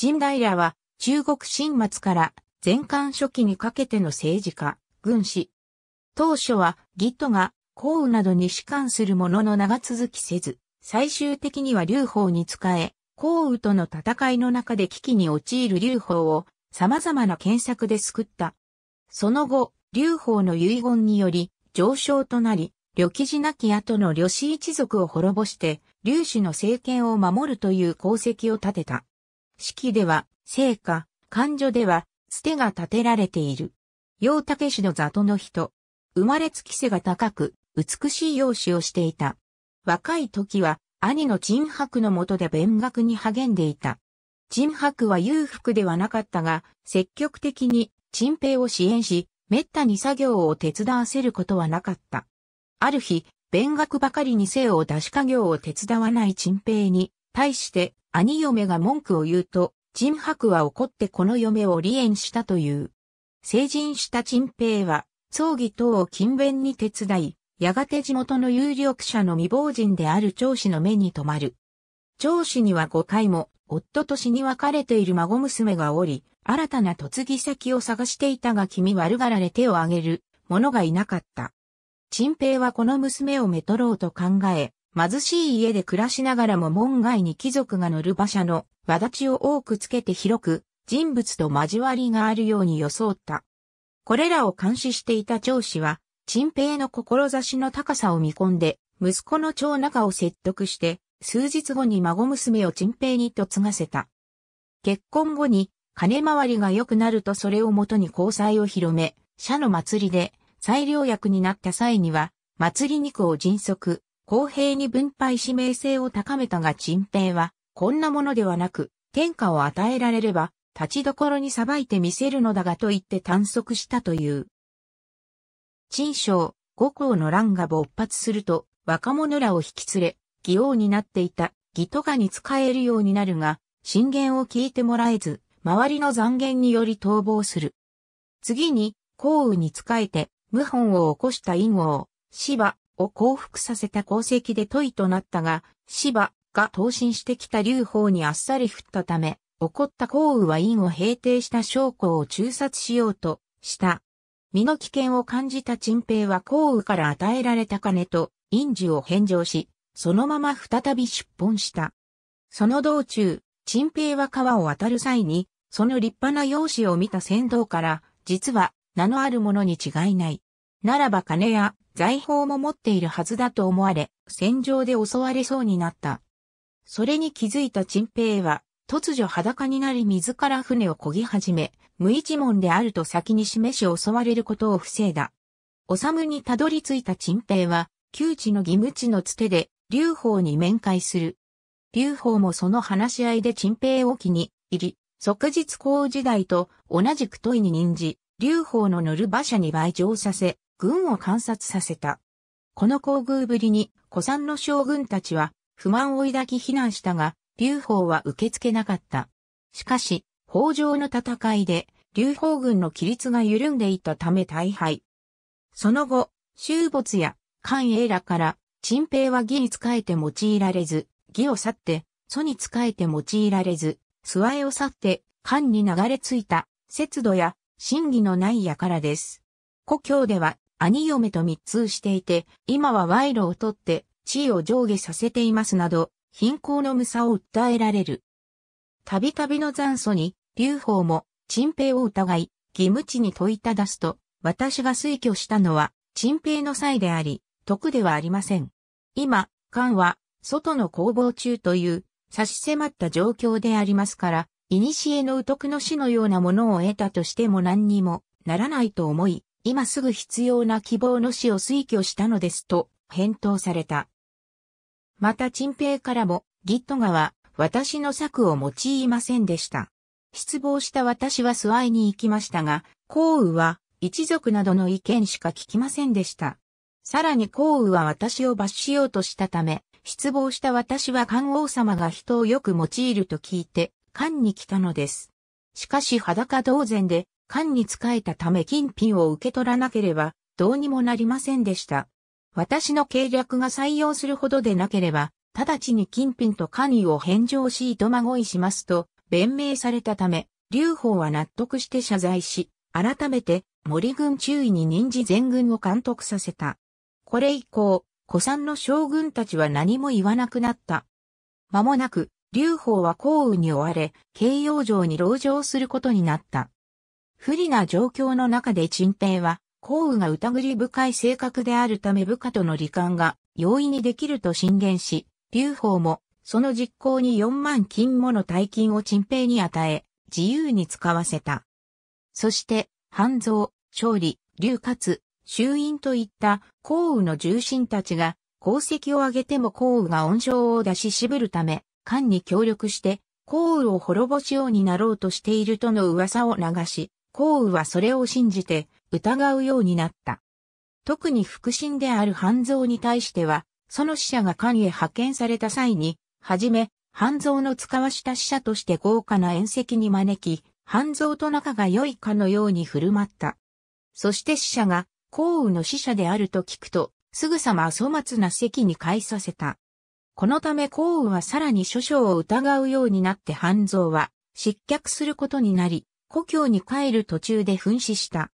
陳平は中国新末から前漢初期にかけての政治家、軍師。当初は義都が降雨などに仕官するものの長続きせず、最終的には劉邦に仕え、降雨との戦いの中で危機に陥る劉邦を様々な検索で救った。その後、劉邦の遺言により上昇となり、旅記事なき後の旅氏一族を滅ぼして、劉氏の政権を守るという功績を立てた。式では、聖歌、漢女では、捨てが立てられている。陽武氏の里の人。生まれつき背が高く、美しい容姿をしていた。若い時は、兄の陳白の下で勉学に励んでいた。陳白は裕福ではなかったが、積極的に陳平を支援し、滅多に作業を手伝わせることはなかった。ある日、勉学ばかりに生を出し家業を手伝わない陳平に、対して兄嫁が文句を言うと、陳白は怒ってこの嫁を離縁したという。成人した陳平は、葬儀等を勤勉に手伝い、やがて地元の有力者の未亡人である長子の目に留まる。長子には5回も、夫と死に別れている孫娘がおり、新たな嫁ぎ先を探していたが君悪がられ手を挙げる者がいなかった。陳平はこの娘をめとろうと考え、貧しい家で暮らしながらも門外に貴族が乗る馬車の輪立ちを多くつけて広く人物と交わりがあるように装った。これらを監視していた長子は、陳平の志の高さを見込んで、息子の長中を説得して、数日後に孫娘を陳平に嫁がせた。結婚後に、金回りが良くなるとそれをもとに交際を広め、社の祭りで、裁量役になった際には、祭り肉を迅速、公平に分配使名性を高めたが陳平は、こんなものではなく、天下を与えられれば、立ちどころに裁いてみせるのだがと言って短足したという。陳章、五行の乱が勃発すると、若者らを引き連れ、義王になっていた、義とがに仕えるようになるが、進言を聞いてもらえず、周りの残言により逃亡する。次に、項羽に仕えて、謀反を起こした陰王、芝、を降伏させた功績で問いとなったが、芝が投身してきた劉邦にあっさり振ったため、起こった降雨は院を平定した将校を中殺しようとした。身の危険を感じた陳平は降雨から与えられた金と院樹を返上し、そのまま再び出奔した。その道中、陳平は川を渡る際に、その立派な容姿を見た先頭から、実は名のあるものに違いない。ならば金や財宝も持っているはずだと思われ、戦場で襲われそうになった。それに気づいた陳平は、突如裸になり自ら船を漕ぎ始め、無一文であると先に示し襲われることを防いだ。おさむにたどり着いた陳平は、窮地の義務地のつてで、劉邦に面会する。劉邦もその話し合いで陳平を気に入り、即日皇時代と同じく問いに任じ、劉邦の乗る馬車に倍乗させ、軍を観察させた。この厚遇ぶりに、古参の将軍たちは不満を抱き非難したが、劉邦は受け付けなかった。しかし、北条の戦いで、劉邦軍の規律が緩んでいたため大敗。その後、周没や関英らから、陳平は義に仕えて用いられず、義を去って、祖に仕えて用いられず、諏訪へを去って、漢に流れ着いた、節度や、真偽のない輩です。故郷では、兄嫁と密通していて、今は賄賂を取って地位を上下させていますなど、貧困の無さを訴えられる。たびたびの残訴に、劉邦も、陳平を疑い、義務地に問いただすと、私が推挙したのは、陳平の際であり、徳ではありません。今、漢は、外の攻防中という、差し迫った状況でありますから、古の徳の死のようなものを得たとしても何にもならないと思い、今すぐ必要な希望の死を推挙したのですと返答された。また陳平からも、ギットガは私の策を用いませんでした。失望した私はスワに行きましたが、幸雨は一族などの意見しか聞きませんでした。さらに幸雨は私を罰しようとしたため、失望した私は漢王様が人をよく用いると聞いて、漢に来たのです。しかし裸同然で官に仕えたため金品を受け取らなければどうにもなりませんでした。私の計略が採用するほどでなければ、直ちに金品と官位を返上し戸まごいしますと、弁明されたため、劉邦は納得して謝罪し、改めて森軍中尉に任事全軍を監督させた。これ以降、古参の将軍たちは何も言わなくなった。間もなく、劉邦は降雨に追われ、慶養城に籠城することになった。不利な状況の中で陳平は、項羽が疑り深い性格であるため部下との罹患が容易にできると進言し、劉邦もその実行に4万金もの大金を陳平に与え、自由に使わせた。そして、半蔵、勝利、劉勝、衆院といった項羽の重臣たちが功績を挙げても項羽が恩賞を出し渋るため、官に協力して、項羽を滅ぼしようになろうとしているとの噂を流し、幸運はそれを信じて疑うようになった。特に腹心である半蔵に対しては、その使者が官へ派遣された際に、はじめ、半蔵の使わした使者として豪華な宴席に招き、半蔵と仲が良いかのように振る舞った。そして使者が、幸運の使者であると聞くと、すぐさま粗末な席に帰させた。このため幸運はさらに諸将を疑うようになって半蔵は失脚することになり、故郷に帰る途中で噴死した。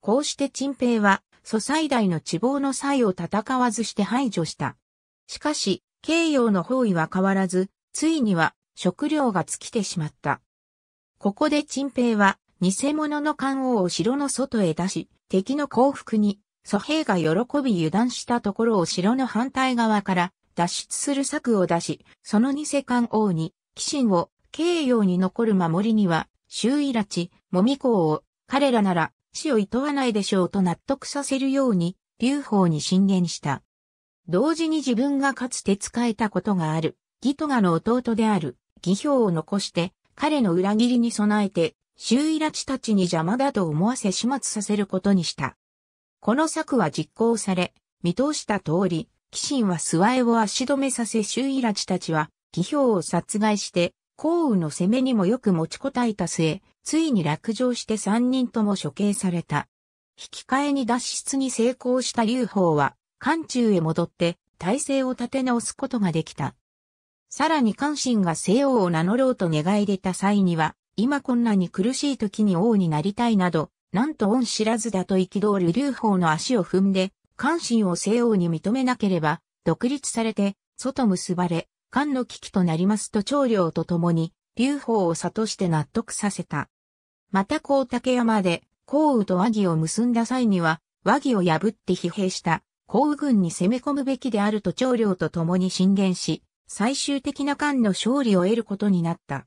こうして陳平は、祖最大の地望の際を戦わずして排除した。しかし、慶陽の方位は変わらず、ついには食料が尽きてしまった。ここで陳平は、偽物の官王を城の外へ出し、敵の降伏に、祖兵が喜び油断したところを城の反対側から脱出する策を出し、その偽官王に、騎臣を、慶陽に残る守りには周囲拉致、もみ公を、彼らなら死を厭わないでしょうと納得させるように、劉邦に進言した。同時に自分がかつて仕えたことがある、義都賀の弟である、義兵を残して、彼の裏切りに備えて、周囲拉致たちに邪魔だと思わせ始末させることにした。この策は実行され、見通した通り、鬼神は諏訪を足止めさせ周囲拉致たちは、義兵を殺害して、降雨の攻めにもよく持ちこたえた末、ついに落城して三人とも処刑された。引き換えに脱出に成功した劉邦は、漢中へ戻って体制を立て直すことができた。さらに関心が西王を名乗ろうと願い出た際には、今こんなに苦しい時に王になりたいなど、なんと恩知らずだと憤る劉邦の足を踏んで、関心を西王に認めなければ、独立されて、外結ばれ、漢の危機となりますと長領と共に、劉邦を諭して納得させた。また高竹山で、項羽と和議を結んだ際には、和議を破って疲弊した項羽軍に攻め込むべきであると長領と共に進言し、最終的な漢の勝利を得ることになった。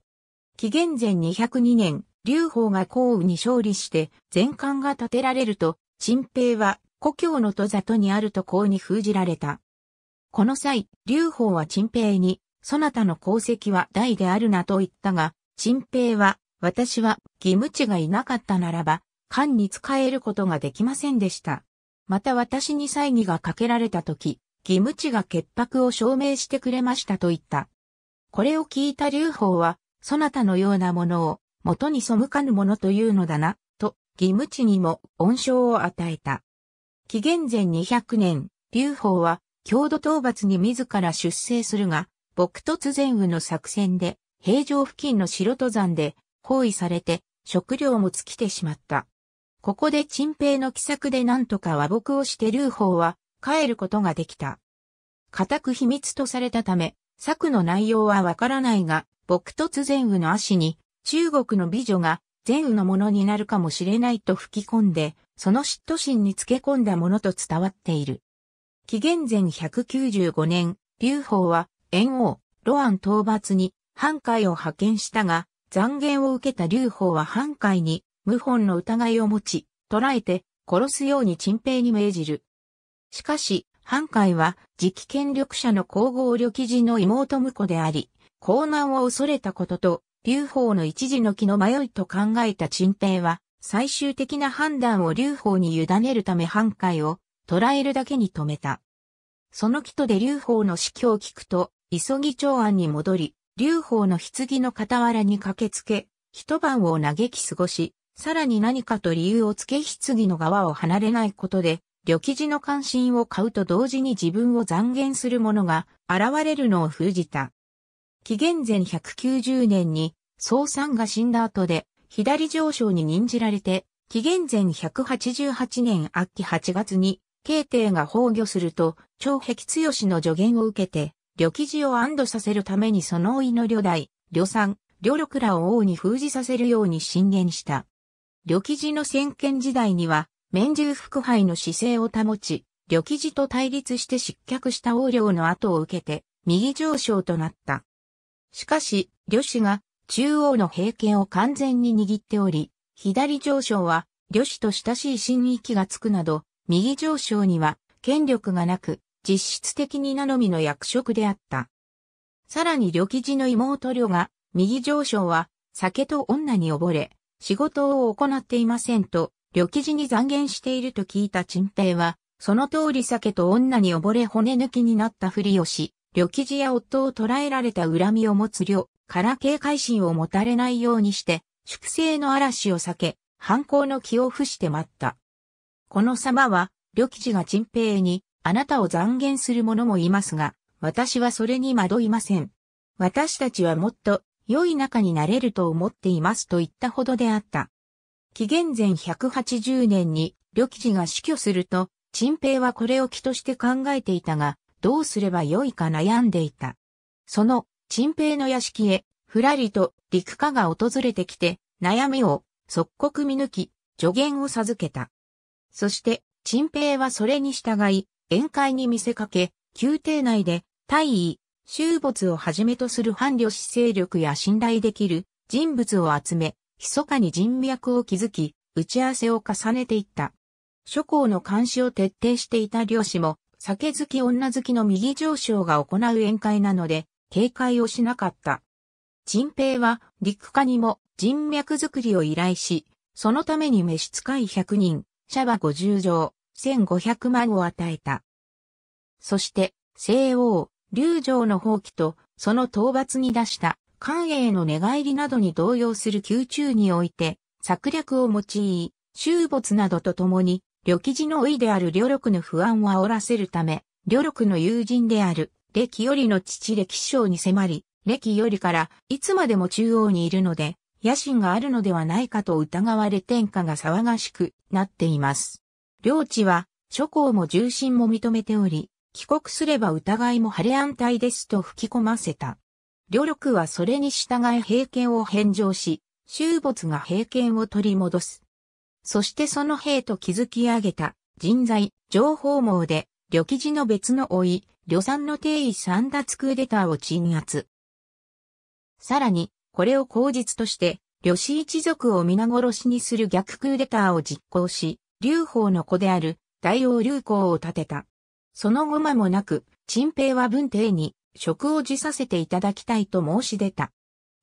紀元前202年、劉邦が項羽に勝利して全漢が建てられると、陳平は故郷の戸里にあるとこうに封じられた。この際、劉邦は陳平に、そなたの功績は大であるなと言ったが、陳平は、私は義務地がいなかったならば、官に仕えることができませんでした。また私に詐欺がかけられたとき、義務地が潔白を証明してくれましたと言った。これを聞いた劉邦は、そなたのようなものを、元に背かぬものというのだな、と、義務地にも恩賞を与えた。紀元前200年、劉邦は、郷土討伐に自ら出征するが、僕突前雨の作戦で、平城付近の白登山で包囲されて、食料も尽きてしまった。ここで陳平の奇策で何とか和睦をして劉邦は帰ることができた。固く秘密とされたため、策の内容はわからないが、僕突前雨の足に、中国の美女が前雨のものになるかもしれないと吹き込んで、その嫉妬心につけ込んだものと伝わっている。紀元前195年、劉邦は、燕王、ロアン討伐に、半海を派遣したが、残言を受けた劉邦は半海に、謀反の疑いを持ち、捕らえて、殺すように陳平に命じる。しかし、半海は、次期権力者の皇后旅記事の妹婿であり、江南を恐れたことと、劉邦の一時の気の迷いと考えた陳平は、最終的な判断を劉邦に委ねるため半海を捉えるだけに止めた。その木とで劉邦の死去を聞くと、急ぎ長安に戻り、劉邦の棺の傍らに駆けつけ、一晩を嘆き過ごし、さらに何かと理由をつけ棺の側を離れないことで、旅記事の関心を買うと同時に自分を残言する者が現れるのを封じた。紀元前190年に、総さんが死んだ後で、左上昇に任じられて、紀元前188年秋8月に、慶帝が崩御すると、長壁強しの助言を受けて、旅記事を安堵させるためにその老いの旅代、旅三、旅六らを王に封じさせるように進言した。旅記事の先見時代には、面従腹背の姿勢を保ち、旅記事と対立して失脚した王領の後を受けて、右上昇となった。しかし、旅氏が中央の平権を完全に握っており、左上昇は、旅氏と親しい新域がつくなど、右上昇には権力がなく、実質的に名のみの役職であった。さらに旅吉の妹旅が、右上昇は酒と女に溺れ、仕事を行っていませんと、旅吉に残言していると聞いた陳平は、その通り酒と女に溺れ骨抜きになったふりをし、旅吉や夫を捕らえられた恨みを持つ旅から警戒心を持たれないようにして、粛清の嵐を避け、犯行の気を伏して待った。この様は、旅吉が陳平に、あなたを残言する者もいますが、私はそれに惑いません。私たちはもっと良い仲になれると思っていますと言ったほどであった。紀元前180年に旅吉が死去すると、陳平はこれを気として考えていたが、どうすれば良いか悩んでいた。その、陳平の屋敷へ、ふらりと陸家が訪れてきて、悩みを即刻見抜き、助言を授けた。そして、陳平はそれに従い、宴会に見せかけ、宮廷内で、大尉、周没をはじめとする反旅死勢力や信頼できる人物を集め、密かに人脈を築き、打ち合わせを重ねていった。諸侯の監視を徹底していた漁師も、酒好き女好きの右上昇が行う宴会なので、警戒をしなかった。陳平は陸下にも人脈づくりを依頼し、そのために召使い100人、茶葉50条、1500万を与えた。そして、西王、竜城の放棄と、その討伐に出した、官営の寝返りなどに動揺する宮中において、策略を用い、終没などとともに、旅記事の意である旅力の不安を煽らせるため、旅力の友人である、歴よりの父歴章に迫り、歴よりから、いつまでも中央にいるので、野心があるのではないかと疑われ天下が騒がしくなっています。領地は諸侯も重臣も認めており、帰国すれば疑いも晴れ安泰ですと吹き込ませた。領力はそれに従い平権を返上し、周没が平権を取り戻す。そしてその兵と築き上げた人材、情報網で、旅記事の別の老い、旅産の定位三脱クーデターを鎮圧。さらに、これを口実として、呂氏一族を皆殺しにする逆クーデターを実行し、劉邦の子である大王劉公を立てた。その後間もなく、陳平は文帝に職を辞させていただきたいと申し出た。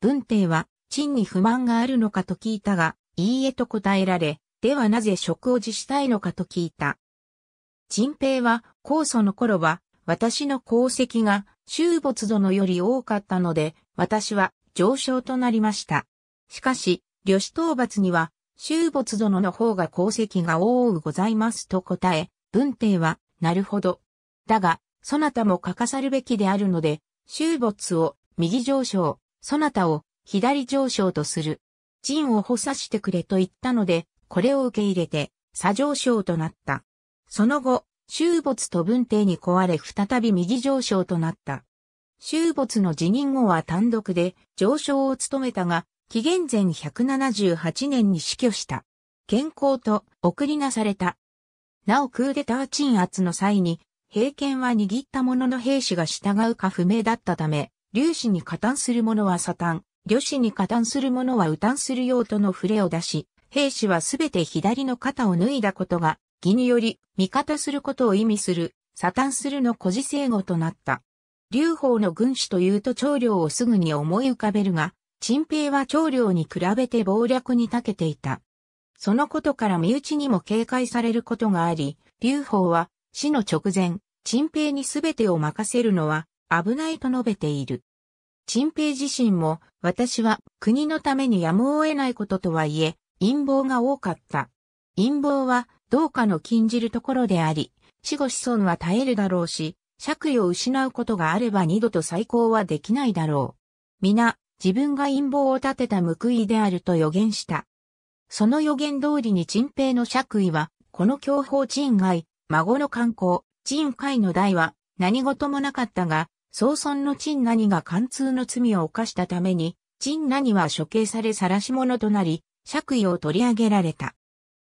文帝は、陳に不満があるのかと聞いたが、いいえと答えられ、ではなぜ職を辞したいのかと聞いた。陳平は、高祖の頃は、私の功績が、周没殿より多かったので、私は上昇となりました。しかし、呂氏討伐には、周没殿の方が功績が多々ございますと答え、文帝は、なるほど。だが、そなたも欠かさるべきであるので、周没を右上昇、そなたを左上昇とする。陣を補佐してくれと言ったので、これを受け入れて、左上昇となった。その後、周没と文帝に壊れ再び右上昇となった。終没の辞任後は単独で上昇を務めたが、紀元前178年に死去した。健康と送りなされた。なおクーデター鎮圧の際に、兵権は握った者の兵士が従うか不明だったため、粒子に加担する者はサタン、旅子に加担する者は右ンする用との触れを出し、兵士はすべて左の肩を脱いだことが、義により、味方することを意味する、サタンするの古事生語となった。劉邦の軍師というと長領をすぐに思い浮かべるが、陳平は長領に比べて謀略に長けていた。そのことから身内にも警戒されることがあり、劉邦は死の直前、陳平に全てを任せるのは危ないと述べている。陳平自身も、私は国のためにやむを得ないこととはいえ、陰謀が多かった。陰謀は、どうかの禁じるところであり、死後子孫は絶えるだろうし、爵位を失うことがあれば二度と再興はできないだろう。皆、自分が陰謀を立てた報いであると予言した。その予言通りに陳平の爵位は、この教法陳外、孫の観光、陳海の代は、何事もなかったが、総尊の陳何が貫通の罪を犯したために、陳何は処刑され晒し者となり、爵位を取り上げられた。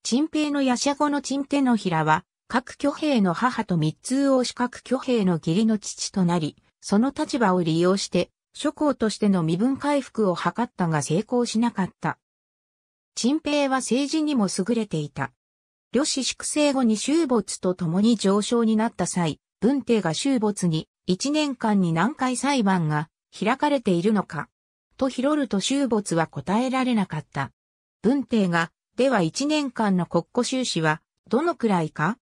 陳平の夜叉後の陳手の平は、各挙兵の母と密通を四角挙兵の義理の父となり、その立場を利用して、諸侯としての身分回復を図ったが成功しなかった。陳平は政治にも優れていた。呂氏粛清後に終没と共に上昇になった際、文帝が終没に1年間に何回裁判が開かれているのか、と拾ると終没は答えられなかった。文帝が、では1年間の国庫収支はどのくらいか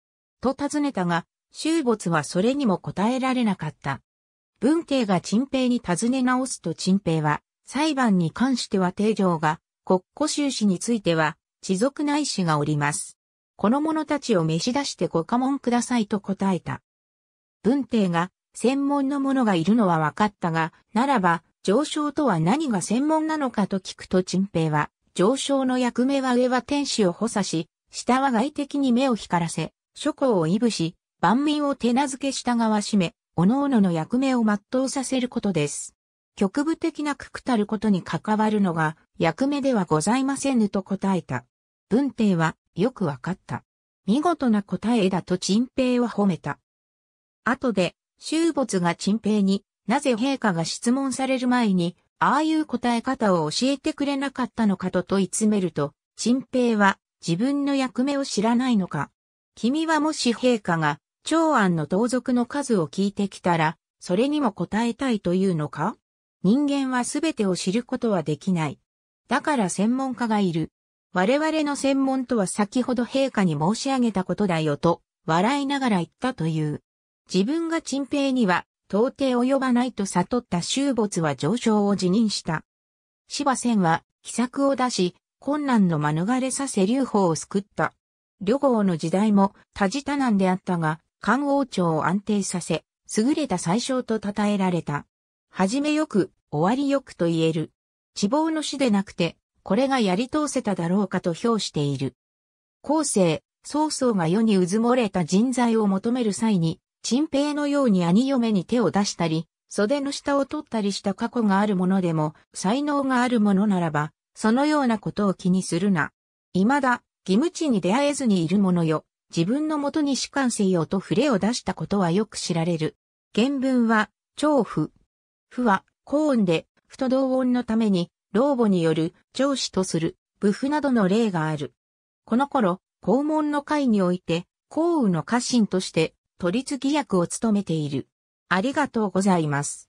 と尋ねたが、周没はそれにも答えられなかった。文帝が陳平に尋ね直すと陳平は、裁判に関しては定常が、国庫収支については、地族内史がおります。この者たちを召し出してご家紋くださいと答えた。文帝が、専門の者がいるのは分かったが、ならば、上昇とは何が専門なのかと聞くと陳平は、上昇の役目は上は天使を補佐し、下は外敵に目を光らせ、諸侯をいぶし、万民を手なずけ従わしめ、各々の役目を全うさせることです。局部的なくくたることに関わるのが、役目ではございませぬと答えた。文帝は、よくわかった。見事な答えだと陳平は褒めた。後で、周没が陳平に、なぜ陛下が質問される前に、ああいう答え方を教えてくれなかったのかと問い詰めると、陳平は、自分の役目を知らないのか、君はもし陛下が、長安の盗賊の数を聞いてきたら、それにも答えたいというのか人間はすべてを知ることはできない。だから専門家がいる。我々の専門とは先ほど陛下に申し上げたことだよと、笑いながら言ったという。自分が陳平には、到底及ばないと悟った終没は上昇を辞任した。芝仙は、奇策を出し、困難の免れさせ劉邦を救った。旅行の時代も多事多難であったが、漢王朝を安定させ、優れた宰相と称えられた。はじめよく、終わりよくと言える。地望の死でなくて、これがやり通せただろうかと評している。後世、曹操が世にうずもれた人材を求める際に、陳平のように兄嫁に手を出したり、袖の下を取ったりした過去があるものでも、才能があるものならば、そのようなことを気にするな。未だ、義務地に出会えずにいるものよ。自分のもとに士官西洋と触れを出したことはよく知られる。原文は、長府。府は、高音で、不と同音のために、老母による、長子とする、武府などの例がある。この頃、公門の会において、幸雨の家臣として、取り次ぎ役を務めている。ありがとうございます。